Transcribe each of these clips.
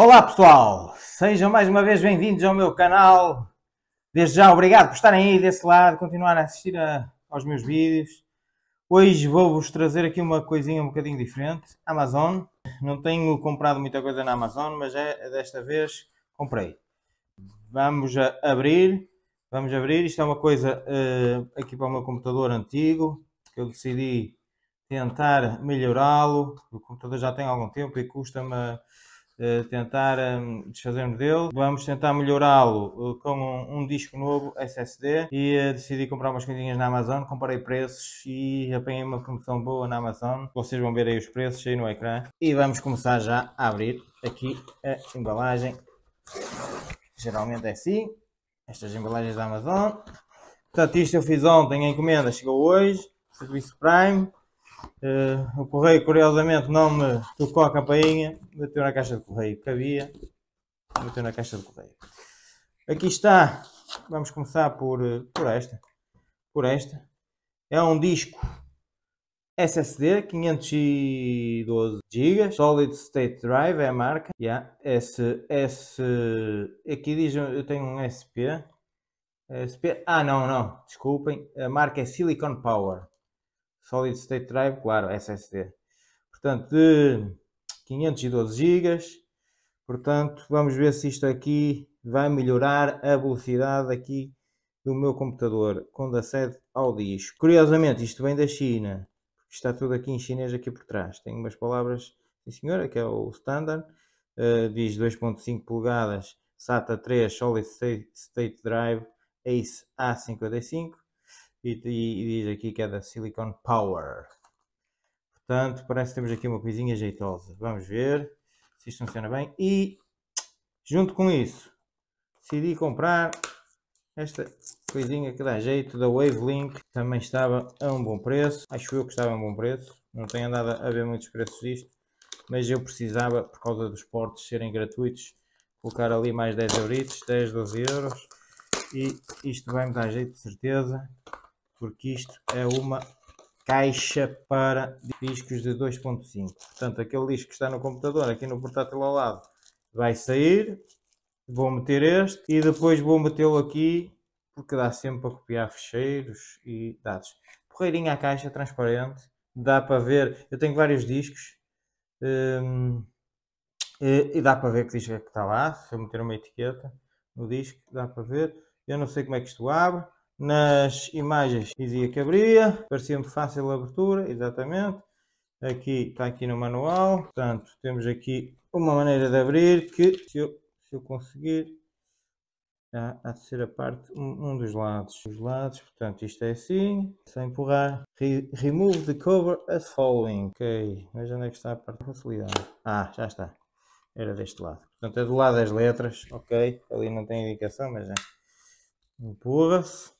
Olá pessoal, sejam mais uma vez bem-vindos ao meu canal. Desde já, obrigado por estarem aí desse lado, continuar a assistir a, aos meus vídeos. Hoje vou-vos trazer aqui uma coisinha um bocadinho diferente. Amazon. Não tenho comprado muita coisa na Amazon, mas é, desta vez comprei. Vamos abrir. Vamos abrir. Isto é uma coisa uh, aqui para o meu computador antigo. Que eu decidi tentar melhorá-lo. O computador já tem algum tempo e custa-me eh, tentar um, ehm, desfazermos dele. Vamos tentar melhorá-lo uh, com um, um, disco novo SSD e uh, decidi comprar umas coisinhas na Amazon. Comparei preços e apanhei uma promoção boa na Amazon. Vocês vão ver aí os preços aí no ecrã. E vamos começar já a abrir aqui a embalagem. Geralmente é assim. Estas embalagens da Amazon. Portanto, isto eu fiz ontem, a encomenda chegou hoje. Serviço Prime. Uh, o correio, curiosamente, não me tocou a campainha, meteu na caixa de correio. Cabia, meteu na caixa de correio. Aqui está. Vamos começar por, eh, por esta. Por esta. É um disco SSD 512 GB, Solid State Drive é a marca. Yeah. S S aqui diz eu tenho um SP. SP. Ah, não, não, desculpem. A marca é Silicon Power. Solid State Drive, claro, SSD. Portanto, de 512 GB. Portanto, vamos ver se isto aqui vai melhorar a velocidade aqui do meu computador quando acede ao disco. Curiosamente, isto vem da China. Está tudo aqui em chinês aqui por trás. Tem umas palavras, sim senhora, que é o standard. Uh, diz 2.5 polegadas, SATA 3, Solid State Drive, ACE A55 e, e, diz aqui que é da Silicon Power. Portanto, parece que temos aqui uma coisinha jeitosa. Vamos ver se isto funciona bem. E, junto com isso, decidi comprar esta coisinha que dá jeito da Wavelink. Também estava a um bom preço. Acho eu que estava a um bom preço. Não tenho andado a ver muitos preços disto. Mas eu precisava, por causa dos portes serem gratuitos, colocar ali mais 10 euros, 10, 12 euros. E isto vai-me dar jeito de certeza porque isto é uma caixa para discos de 2.5. Portanto, aquele disco que está no computador, aqui no portátil ao lado, vai sair. Vou meter este e depois vou metê-lo aqui, porque dá sempre para copiar fecheiros e dados. Porreirinha à caixa, transparente. Dá para ver, eu tenho vários discos. Hum, e, e, dá para ver que disco é que está lá. Se eu meter uma etiqueta no disco, dá para ver. Eu não sei como é que isto abre nas imagens dizia que abria, parecia-me fácil a abertura, exatamente. Aqui está aqui no manual, portanto temos aqui uma maneira de abrir que se eu, se eu conseguir ser a parte, um, um, dos lados. Os lados, portanto, isto é assim, sem empurrar. Re remove the cover as following. Ok, mas onde é que está a parte facilidade? Ah, já está. Era deste lado. Portanto, é do lado das letras, ok? Ali não tem indicação, mas já é. empurra-se.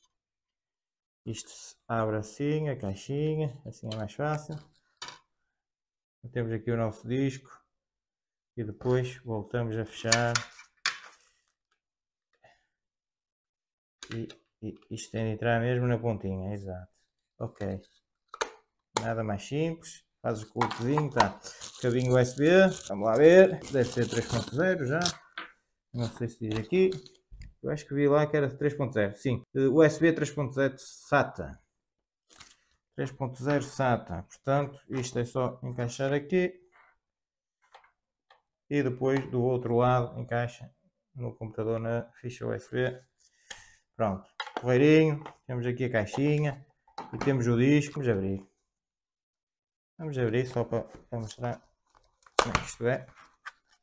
Isto abre assim a caixinha, assim é mais fácil. Temos aqui o nosso disco e depois voltamos a fechar. E, e isto tem de entrar mesmo na pontinha, exato. Ok. Nada mais simples. Faz o cortezinho tá. Cabinho USB, vamos lá ver. Deve ser 3.0 já. Não sei se diz aqui. Eu acho que vi lá que era 3.0. Sim, eh, USB 3.0 SATA. 3.0 SATA. Portanto, isto é só encaixar aqui. E depois do outro lado encaixa no computador na ficha USB. Pronto, correirinho. Temos aqui a caixinha. E temos o disco. Vamos abrir. Vamos abrir só para, mostrar como é que isto é.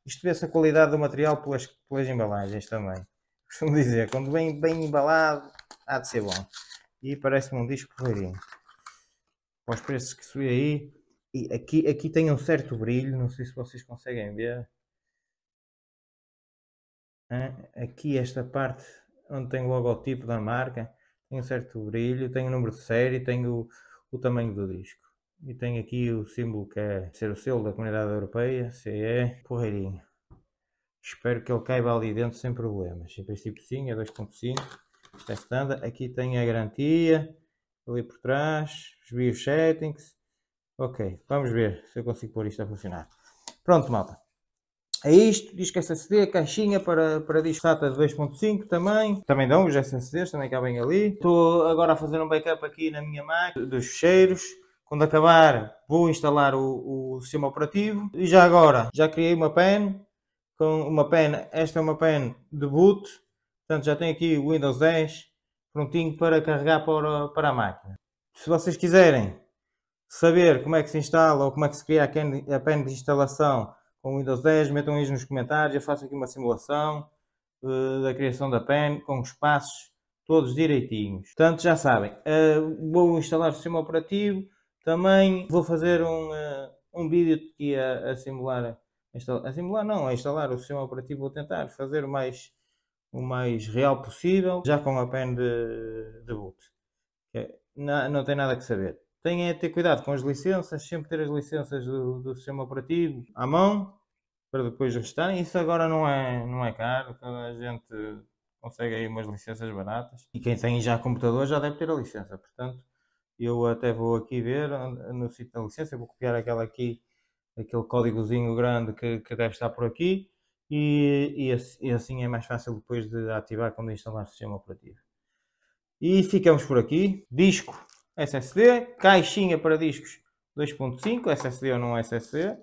Isto vê-se a qualidade do material pelas, pelas embalagens também costumo dizer, quando vem bem embalado, há de ser bom. E parece-me um disco porreirinho. Com os preços que subi aí, e aqui, aqui tem um certo brilho, não sei se vocês conseguem ver. Aqui esta parte onde tem o logotipo da marca, tem um certo brilho, tem o número de série, tem o, o tamanho do disco. E tem aqui o símbolo que é ser o selo da Comunidade Europeia, CE, porreirinho. Espero que ele caiba ali dentro sem problemas. Sempre princípio tipo sim, é 2.5. está é standard. Aqui tem a garantia. Ali por trás. Os bio settings. Ok, vamos ver se eu consigo pôr isto a funcionar. Pronto, malta. É isto, disco SSD, caixinha para, para disco de 2.5 também. Também dão os SSDs, também cabem ali. Estou agora a fazer um backup aqui na minha máquina dos fecheiros. Quando acabar, vou instalar o, o sistema operativo. E já agora, já criei uma PAN com uma pen, esta é uma pen de boot, portanto já tem aqui o Windows 10 prontinho para carregar para, para a máquina. Se vocês quiserem saber como é que se instala ou como é que se cria a pen de instalação com o Windows 10, metam aí nos comentários, eu faço aqui uma simulação uh, da criação da pen com os passos todos direitinhos. Portanto, já sabem, uh, vou instalar o sistema operativo, também vou fazer um, uh, um vídeo aqui a, a simular assim a simular não, a instalar o sistema operativo, vou tentar fazer o mais, o mais real possível, já com a pen de, de boot. É, não, não tem nada que saber. Tem é ter cuidado com as licenças, sempre ter as licenças do, do sistema operativo à mão, para depois restarem. Isso agora não é, não é caro, toda a gente consegue aí umas licenças baratas. E quem tem já computador já deve ter a licença, portanto, eu até vou aqui ver no sítio da licença, vou copiar aquela aqui aquele códigozinho grande que, que deve estar por aqui e, e, assim é mais fácil depois de ativar quando instalar o sistema operativo. E ficamos por aqui. Disco SSD, caixinha para discos 2.5, SSD ou não SSD.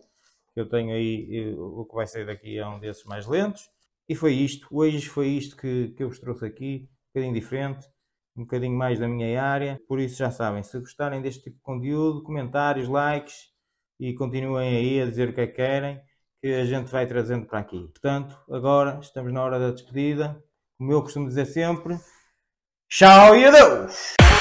Eu tenho aí o que vai sair daqui é um desses mais lentos. E foi isto. Hoje foi isto que, que eu vos trouxe aqui. Um bocadinho diferente, um bocadinho mais da minha área. Por isso já sabem, se gostarem deste tipo de conteúdo, comentários, likes, e continuem aí a dizer o que é que querem, que a gente vai trazendo para aqui. Portanto, agora estamos na hora da despedida. Como eu costumo dizer sempre, tchau e adeus!